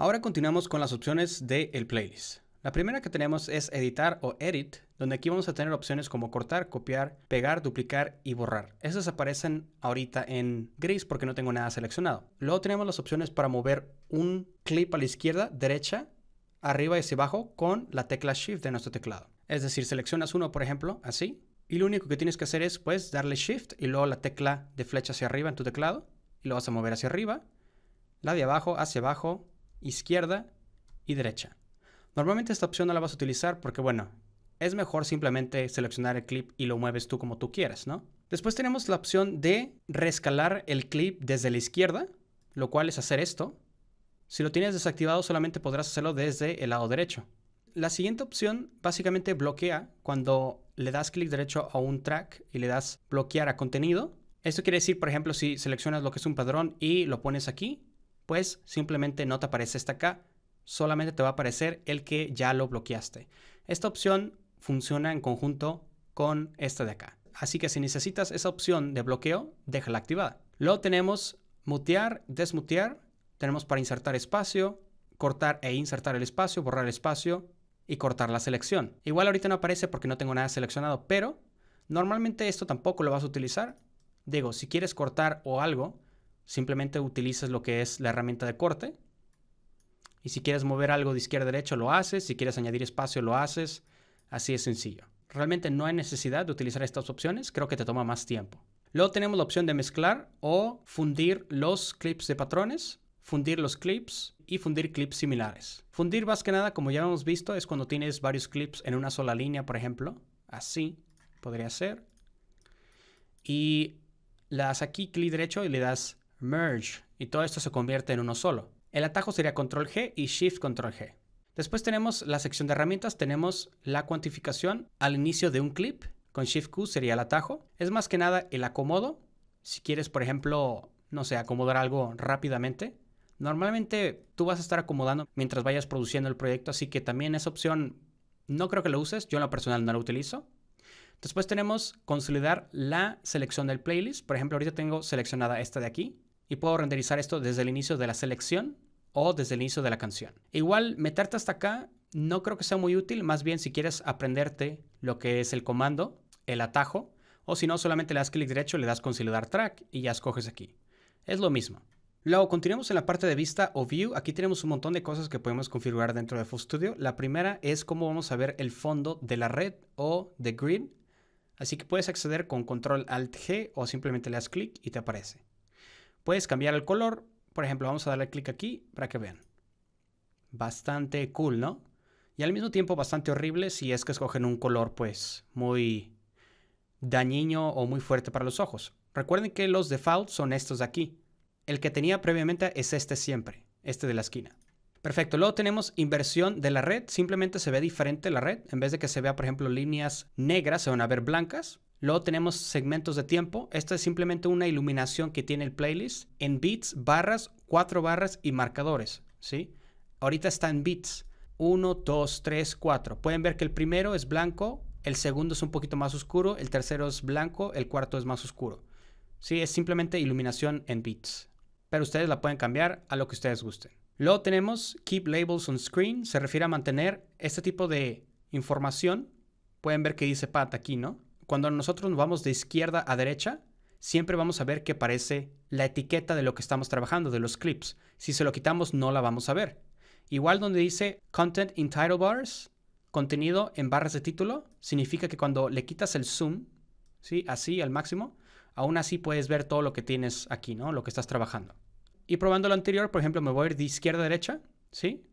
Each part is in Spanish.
Ahora continuamos con las opciones del el playlist. La primera que tenemos es editar o edit, donde aquí vamos a tener opciones como cortar, copiar, pegar, duplicar y borrar. Esas aparecen ahorita en gris porque no tengo nada seleccionado. Luego tenemos las opciones para mover un clip a la izquierda, derecha, arriba y hacia abajo con la tecla Shift de nuestro teclado. Es decir, seleccionas uno, por ejemplo, así, y lo único que tienes que hacer es pues darle Shift y luego la tecla de flecha hacia arriba en tu teclado, y lo vas a mover hacia arriba, la de abajo hacia abajo, izquierda y derecha. Normalmente esta opción no la vas a utilizar porque, bueno, es mejor simplemente seleccionar el clip y lo mueves tú como tú quieras, ¿no? Después tenemos la opción de rescalar el clip desde la izquierda, lo cual es hacer esto. Si lo tienes desactivado solamente podrás hacerlo desde el lado derecho. La siguiente opción básicamente bloquea cuando le das clic derecho a un track y le das bloquear a contenido. Esto quiere decir, por ejemplo, si seleccionas lo que es un padrón y lo pones aquí, pues simplemente no te aparece esta acá, solamente te va a aparecer el que ya lo bloqueaste. Esta opción funciona en conjunto con esta de acá. Así que si necesitas esa opción de bloqueo, déjala activada. Luego tenemos mutear, desmutear, tenemos para insertar espacio, cortar e insertar el espacio, borrar el espacio y cortar la selección. Igual ahorita no aparece porque no tengo nada seleccionado, pero normalmente esto tampoco lo vas a utilizar. Digo, si quieres cortar o algo, simplemente utilizas lo que es la herramienta de corte. Y si quieres mover algo de izquierda a derecha, lo haces. Si quieres añadir espacio, lo haces. Así es sencillo. Realmente no hay necesidad de utilizar estas opciones. Creo que te toma más tiempo. Luego tenemos la opción de mezclar o fundir los clips de patrones, fundir los clips y fundir clips similares. Fundir más que nada, como ya hemos visto, es cuando tienes varios clips en una sola línea, por ejemplo. Así podría ser. Y le das aquí clic derecho y le das merge y todo esto se convierte en uno solo. El atajo sería control G y shift control G. Después tenemos la sección de herramientas, tenemos la cuantificación al inicio de un clip, con shift Q sería el atajo. Es más que nada el acomodo, si quieres por ejemplo, no sé, acomodar algo rápidamente. Normalmente tú vas a estar acomodando mientras vayas produciendo el proyecto, así que también esa opción no creo que lo uses, yo en lo personal no la utilizo. Después tenemos consolidar la selección del playlist. Por ejemplo, ahorita tengo seleccionada esta de aquí y puedo renderizar esto desde el inicio de la selección o desde el inicio de la canción. Igual, meterte hasta acá no creo que sea muy útil, más bien si quieres aprenderte lo que es el comando, el atajo, o si no, solamente le das clic derecho, le das consolidar track y ya escoges aquí. Es lo mismo. Luego continuamos en la parte de vista o view. Aquí tenemos un montón de cosas que podemos configurar dentro de Full Studio. La primera es cómo vamos a ver el fondo de la red o de grid. Así que puedes acceder con control alt G o simplemente le das clic y te aparece. Puedes cambiar el color. Por ejemplo, vamos a darle clic aquí para que vean. Bastante cool, ¿no? Y al mismo tiempo bastante horrible si es que escogen un color pues muy dañino o muy fuerte para los ojos. Recuerden que los defaults son estos de aquí. El que tenía previamente es este siempre, este de la esquina. Perfecto, luego tenemos inversión de la red, simplemente se ve diferente la red, en vez de que se vea por ejemplo líneas negras se van a ver blancas, Luego tenemos segmentos de tiempo. Esta es simplemente una iluminación que tiene el playlist en bits, barras, cuatro barras y marcadores. ¿sí? Ahorita está en bits. 1, 2, 3, 4. Pueden ver que el primero es blanco, el segundo es un poquito más oscuro, el tercero es blanco, el cuarto es más oscuro. Sí, es simplemente iluminación en bits. Pero ustedes la pueden cambiar a lo que ustedes gusten. Luego tenemos Keep Labels on Screen. Se refiere a mantener este tipo de información. Pueden ver que dice Pat aquí, ¿no? cuando nosotros nos vamos de izquierda a derecha, siempre vamos a ver que aparece la etiqueta de lo que estamos trabajando, de los clips. Si se lo quitamos, no la vamos a ver. Igual donde dice Content in Title Bars, contenido en barras de título, significa que cuando le quitas el zoom, ¿sí? así al máximo, aún así puedes ver todo lo que tienes aquí, ¿no? lo que estás trabajando. Y probando lo anterior, por ejemplo, me voy de izquierda a derecha, ¿sí?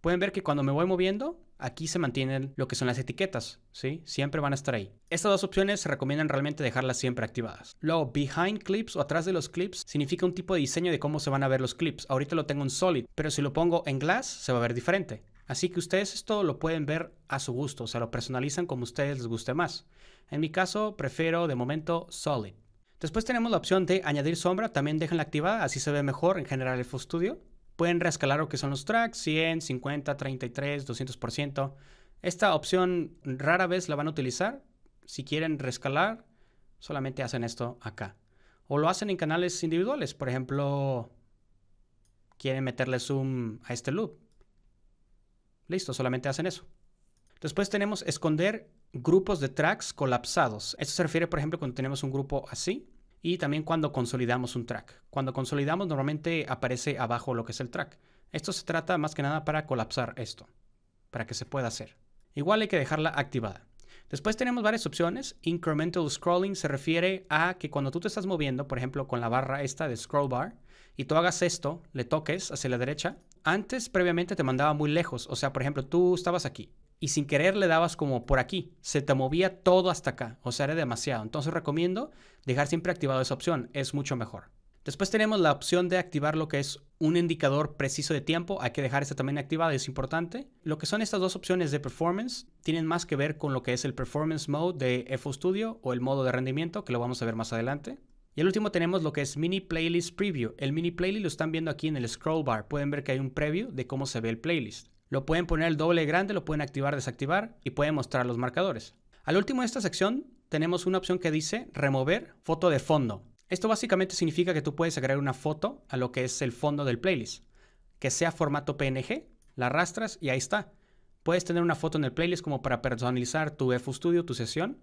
Pueden ver que cuando me voy moviendo, Aquí se mantienen lo que son las etiquetas, ¿sí? Siempre van a estar ahí. Estas dos opciones se recomiendan realmente dejarlas siempre activadas. Luego, behind clips o atrás de los clips significa un tipo de diseño de cómo se van a ver los clips. Ahorita lo tengo en solid, pero si lo pongo en glass se va a ver diferente. Así que ustedes esto lo pueden ver a su gusto, o sea, lo personalizan como a ustedes les guste más. En mi caso, prefiero de momento solid. Después tenemos la opción de añadir sombra, también déjenla activada, así se ve mejor en general el Full Studio. Pueden rescalar lo que son los tracks, 100, 50, 33, 200%. Esta opción rara vez la van a utilizar. Si quieren rescalar, solamente hacen esto acá. O lo hacen en canales individuales. Por ejemplo, quieren meterle zoom a este loop. Listo, solamente hacen eso. Después tenemos esconder grupos de tracks colapsados. Esto se refiere, por ejemplo, cuando tenemos un grupo así y también cuando consolidamos un track. Cuando consolidamos normalmente aparece abajo lo que es el track. Esto se trata más que nada para colapsar esto, para que se pueda hacer. Igual hay que dejarla activada. Después tenemos varias opciones. Incremental scrolling se refiere a que cuando tú te estás moviendo, por ejemplo, con la barra esta de scroll bar, y tú hagas esto, le toques hacia la derecha, antes previamente te mandaba muy lejos. O sea, por ejemplo, tú estabas aquí y sin querer le dabas como por aquí, se te movía todo hasta acá, o sea, era demasiado. Entonces recomiendo dejar siempre activado esa opción, es mucho mejor. Después tenemos la opción de activar lo que es un indicador preciso de tiempo, hay que dejar esta también activada, es importante. Lo que son estas dos opciones de performance tienen más que ver con lo que es el performance mode de FO Studio o el modo de rendimiento, que lo vamos a ver más adelante. Y el último tenemos lo que es Mini Playlist Preview. El Mini Playlist lo están viendo aquí en el scroll bar. Pueden ver que hay un preview de cómo se ve el playlist. Lo pueden poner el doble grande, lo pueden activar, desactivar y pueden mostrar los marcadores. Al último de esta sección tenemos una opción que dice remover foto de fondo. Esto básicamente significa que tú puedes agregar una foto a lo que es el fondo del playlist, que sea formato PNG, la arrastras y ahí está. Puedes tener una foto en el playlist como para personalizar tu FU Studio, tu sesión,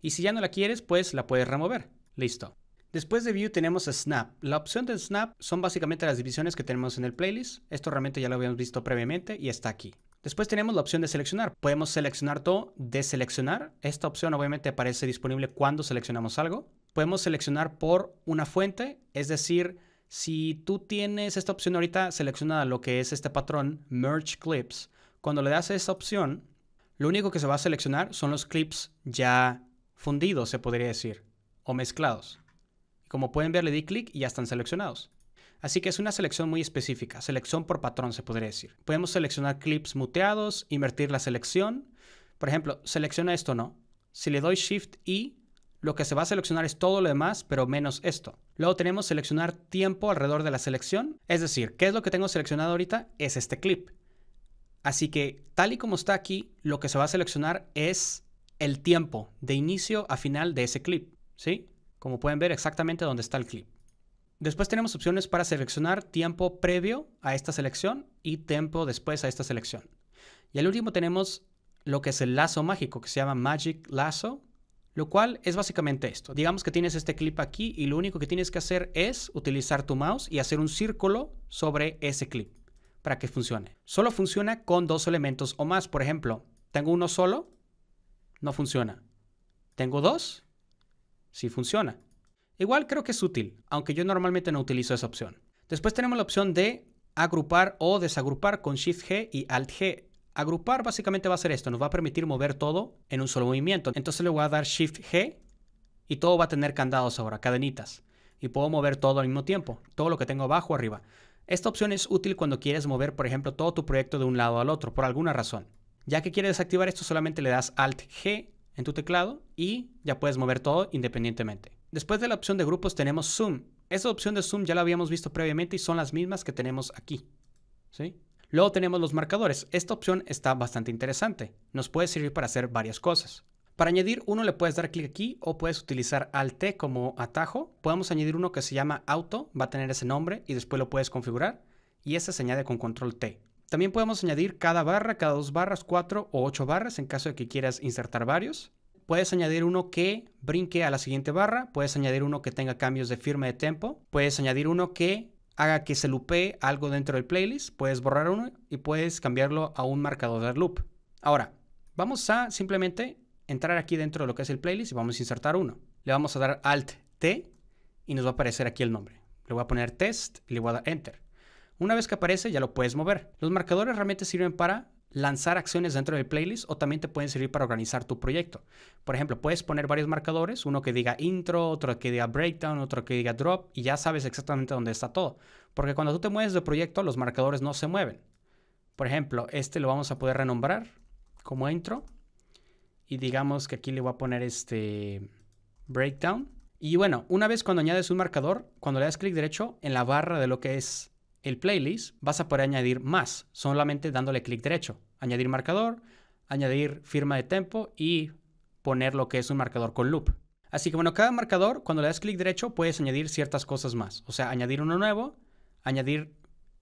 y si ya no la quieres, pues la puedes remover. Listo. Después de View tenemos Snap. La opción de Snap son básicamente las divisiones que tenemos en el playlist. Esto realmente ya lo habíamos visto previamente y está aquí. Después tenemos la opción de seleccionar. Podemos seleccionar todo, deseleccionar. Esta opción obviamente aparece disponible cuando seleccionamos algo. Podemos seleccionar por una fuente, es decir, si tú tienes esta opción ahorita seleccionada, lo que es este patrón Merge Clips, cuando le das a esta opción, lo único que se va a seleccionar son los clips ya fundidos, se podría decir, o mezclados. Como pueden ver, le di clic y ya están seleccionados. Así que es una selección muy específica, selección por patrón se podría decir. Podemos seleccionar clips muteados, invertir la selección. Por ejemplo, selecciona esto no. Si le doy Shift y lo que se va a seleccionar es todo lo demás, pero menos esto. Luego tenemos seleccionar tiempo alrededor de la selección. Es decir, ¿qué es lo que tengo seleccionado ahorita? Es este clip. Así que tal y como está aquí, lo que se va a seleccionar es el tiempo de inicio a final de ese clip. ¿Sí? como pueden ver exactamente donde está el clip. Después tenemos opciones para seleccionar tiempo previo a esta selección y tiempo después a esta selección. Y al último tenemos lo que es el lazo mágico, que se llama Magic Lazo, lo cual es básicamente esto. Digamos que tienes este clip aquí y lo único que tienes que hacer es utilizar tu mouse y hacer un círculo sobre ese clip para que funcione. Solo funciona con dos elementos o más. Por ejemplo, tengo uno solo, no funciona. Tengo dos, si funciona. Igual creo que es útil, aunque yo normalmente no utilizo esa opción. Después tenemos la opción de agrupar o desagrupar con Shift G y Alt G. Agrupar básicamente va a ser esto, nos va a permitir mover todo en un solo movimiento. Entonces le voy a dar Shift G y todo va a tener candados ahora, cadenitas. Y puedo mover todo al mismo tiempo, todo lo que tengo abajo arriba. Esta opción es útil cuando quieres mover, por ejemplo, todo tu proyecto de un lado al otro, por alguna razón. Ya que quieres desactivar esto, solamente le das Alt G en tu teclado y ya puedes mover todo independientemente. Después de la opción de grupos tenemos Zoom. Esta opción de Zoom ya la habíamos visto previamente y son las mismas que tenemos aquí. ¿sí? Luego tenemos los marcadores. Esta opción está bastante interesante. Nos puede servir para hacer varias cosas. Para añadir uno le puedes dar clic aquí o puedes utilizar Alt como atajo. Podemos añadir uno que se llama Auto, va a tener ese nombre y después lo puedes configurar y ese se añade con Control T. También podemos añadir cada barra, cada dos barras, cuatro o ocho barras en caso de que quieras insertar varios. Puedes añadir uno que brinque a la siguiente barra, puedes añadir uno que tenga cambios de firma de tempo, puedes añadir uno que haga que se lupee algo dentro del playlist, puedes borrar uno y puedes cambiarlo a un marcador de loop. Ahora, vamos a simplemente entrar aquí dentro de lo que es el playlist y vamos a insertar uno. Le vamos a dar Alt T y nos va a aparecer aquí el nombre. Le voy a poner test y le voy a dar Enter. Una vez que aparece ya lo puedes mover. Los marcadores realmente sirven para lanzar acciones dentro del playlist o también te pueden servir para organizar tu proyecto. Por ejemplo, puedes poner varios marcadores, uno que diga intro, otro que diga breakdown, otro que diga drop y ya sabes exactamente dónde está todo. Porque cuando tú te mueves de proyecto, los marcadores no se mueven. Por ejemplo, este lo vamos a poder renombrar como intro y digamos que aquí le voy a poner este breakdown. Y bueno, una vez cuando añades un marcador, cuando le das clic derecho en la barra de lo que es el playlist, vas a poder añadir más, solamente dándole clic derecho. Añadir marcador, añadir firma de tempo y poner lo que es un marcador con loop. Así que bueno, cada marcador, cuando le das clic derecho, puedes añadir ciertas cosas más. O sea, añadir uno nuevo, añadir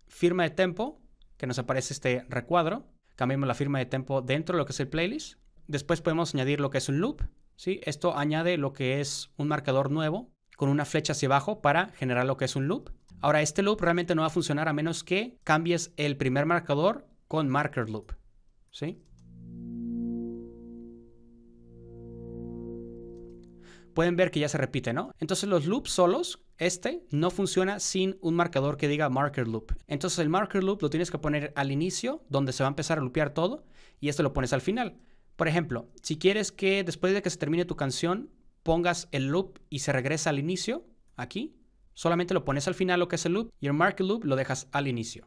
firma de tempo, que nos aparece este recuadro. Cambiamos la firma de tempo dentro de lo que es el playlist. Después podemos añadir lo que es un loop. ¿sí? Esto añade lo que es un marcador nuevo con una flecha hacia abajo para generar lo que es un loop. Ahora, este loop realmente no va a funcionar a menos que cambies el primer marcador con marker loop. ¿Sí? Pueden ver que ya se repite, ¿no? Entonces los loops solos, este no funciona sin un marcador que diga marker loop. Entonces el marker loop lo tienes que poner al inicio, donde se va a empezar a loopear todo, y esto lo pones al final. Por ejemplo, si quieres que después de que se termine tu canción, pongas el loop y se regresa al inicio, aquí, Solamente lo pones al final lo que es el loop y el market loop lo dejas al inicio.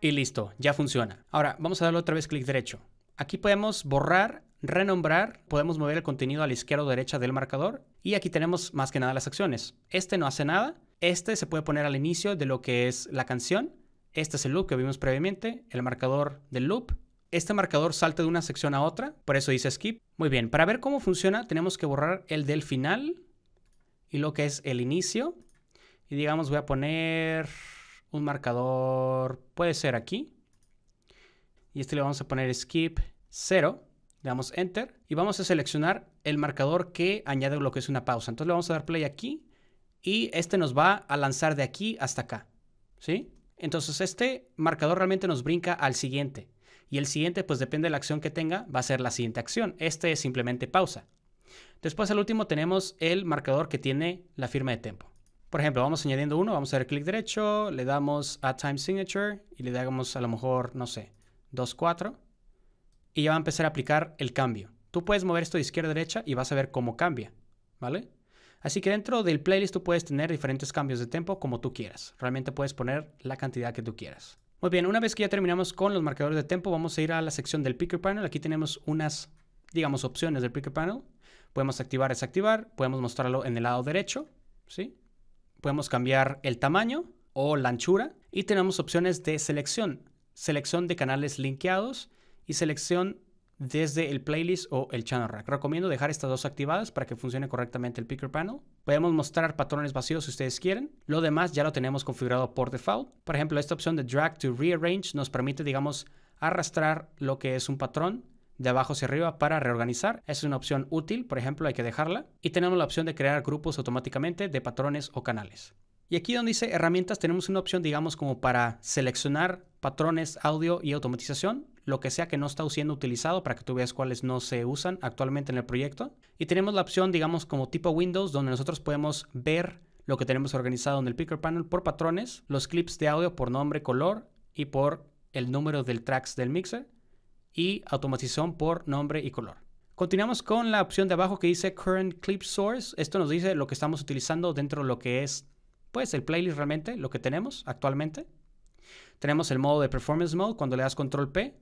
Y listo, ya funciona. Ahora vamos a darle otra vez clic derecho. Aquí podemos borrar, renombrar, podemos mover el contenido a la izquierda o derecha del marcador y aquí tenemos más que nada las acciones. Este no hace nada, este se puede poner al inicio de lo que es la canción, este es el loop que vimos previamente, el marcador del loop. Este marcador salta de una sección a otra, por eso dice skip. Muy bien, para ver cómo funciona tenemos que borrar el del final y lo que es el inicio. Y digamos, voy a poner un marcador, puede ser aquí. Y este le vamos a poner skip 0. Le damos enter y vamos a seleccionar el marcador que añade lo que es una pausa. Entonces le vamos a dar play aquí y este nos va a lanzar de aquí hasta acá. ¿Sí? Entonces este marcador realmente nos brinca al siguiente. Y el siguiente, pues depende de la acción que tenga, va a ser la siguiente acción. Este es simplemente pausa. Después, al último, tenemos el marcador que tiene la firma de Tempo. Por ejemplo, vamos añadiendo uno, vamos a hacer clic derecho, le damos a Time Signature y le damos a lo mejor, no sé, 2, 4. y ya va a empezar a aplicar el cambio. Tú puedes mover esto de izquierda a derecha y vas a ver cómo cambia, ¿vale? Así que dentro del playlist tú puedes tener diferentes cambios de tempo como tú quieras. Realmente puedes poner la cantidad que tú quieras. Muy bien, una vez que ya terminamos con los marcadores de tempo, vamos a ir a la sección del Picker Panel. Aquí tenemos unas, digamos, opciones del Picker Panel. Podemos activar, desactivar, podemos mostrarlo en el lado derecho, ¿sí? Podemos cambiar el tamaño o la anchura y tenemos opciones de selección, selección de canales linkeados y selección desde el playlist o el channel rack. Recomiendo dejar estas dos activadas para que funcione correctamente el picker panel. Podemos mostrar patrones vacíos si ustedes quieren. Lo demás ya lo tenemos configurado por default. Por ejemplo, esta opción de drag to rearrange nos permite, digamos, arrastrar lo que es un patrón de abajo hacia arriba para reorganizar. Es una opción útil, por ejemplo, hay que dejarla. Y tenemos la opción de crear grupos automáticamente de patrones o canales. Y aquí donde dice herramientas tenemos una opción, digamos, como para seleccionar patrones, audio y automatización, lo que sea que no está siendo utilizado para que tú veas cuáles no se usan actualmente en el proyecto. Y tenemos la opción, digamos, como tipo Windows, donde nosotros podemos ver lo que tenemos organizado en el Picker Panel por patrones, los clips de audio por nombre, color y por el número del tracks del mixer y automatización por nombre y color. Continuamos con la opción de abajo que dice Current Clip Source. Esto nos dice lo que estamos utilizando dentro de lo que es pues el playlist realmente, lo que tenemos actualmente. Tenemos el modo de Performance Mode. Cuando le das Control P,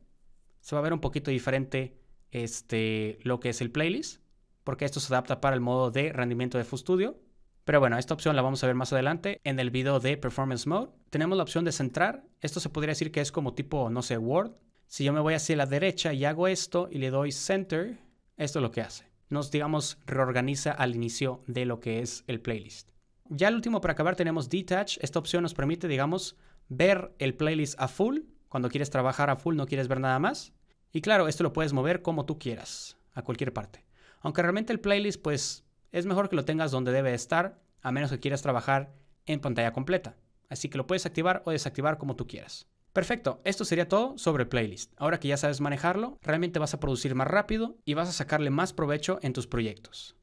se va a ver un poquito diferente este, lo que es el playlist, porque esto se adapta para el modo de rendimiento de Studio. Pero bueno, esta opción la vamos a ver más adelante en el video de Performance Mode. Tenemos la opción de centrar. Esto se podría decir que es como tipo, no sé, Word, si yo me voy hacia la derecha y hago esto y le doy center, esto es lo que hace. Nos, digamos, reorganiza al inicio de lo que es el playlist. Ya el último para acabar tenemos detach. Esta opción nos permite, digamos, ver el playlist a full. Cuando quieres trabajar a full no quieres ver nada más. Y claro, esto lo puedes mover como tú quieras, a cualquier parte. Aunque realmente el playlist, pues, es mejor que lo tengas donde debe estar, a menos que quieras trabajar en pantalla completa. Así que lo puedes activar o desactivar como tú quieras. Perfecto, esto sería todo sobre playlist. Ahora que ya sabes manejarlo, realmente vas a producir más rápido y vas a sacarle más provecho en tus proyectos.